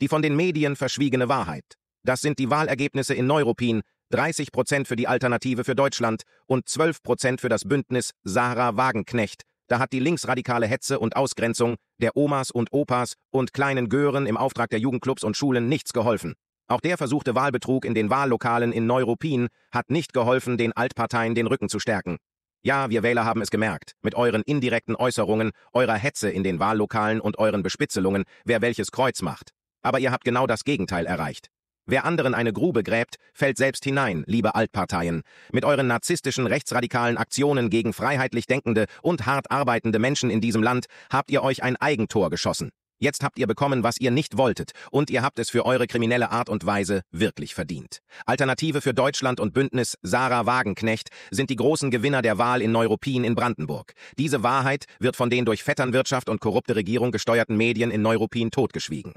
Die von den Medien verschwiegene Wahrheit. Das sind die Wahlergebnisse in Neuruppin, 30 für die Alternative für Deutschland und 12 für das Bündnis Sarah Wagenknecht. Da hat die linksradikale Hetze und Ausgrenzung der Omas und Opas und kleinen Gören im Auftrag der Jugendclubs und Schulen nichts geholfen. Auch der versuchte Wahlbetrug in den Wahllokalen in Neuruppin hat nicht geholfen, den Altparteien den Rücken zu stärken. Ja, wir Wähler haben es gemerkt. Mit euren indirekten Äußerungen, eurer Hetze in den Wahllokalen und euren Bespitzelungen, wer welches Kreuz macht. Aber ihr habt genau das Gegenteil erreicht. Wer anderen eine Grube gräbt, fällt selbst hinein, liebe Altparteien. Mit euren narzisstischen rechtsradikalen Aktionen gegen freiheitlich denkende und hart arbeitende Menschen in diesem Land habt ihr euch ein Eigentor geschossen. Jetzt habt ihr bekommen, was ihr nicht wolltet, und ihr habt es für eure kriminelle Art und Weise wirklich verdient. Alternative für Deutschland und Bündnis Sarah Wagenknecht sind die großen Gewinner der Wahl in Neuruppin in Brandenburg. Diese Wahrheit wird von den durch Vetternwirtschaft und korrupte Regierung gesteuerten Medien in Neuruppin totgeschwiegen.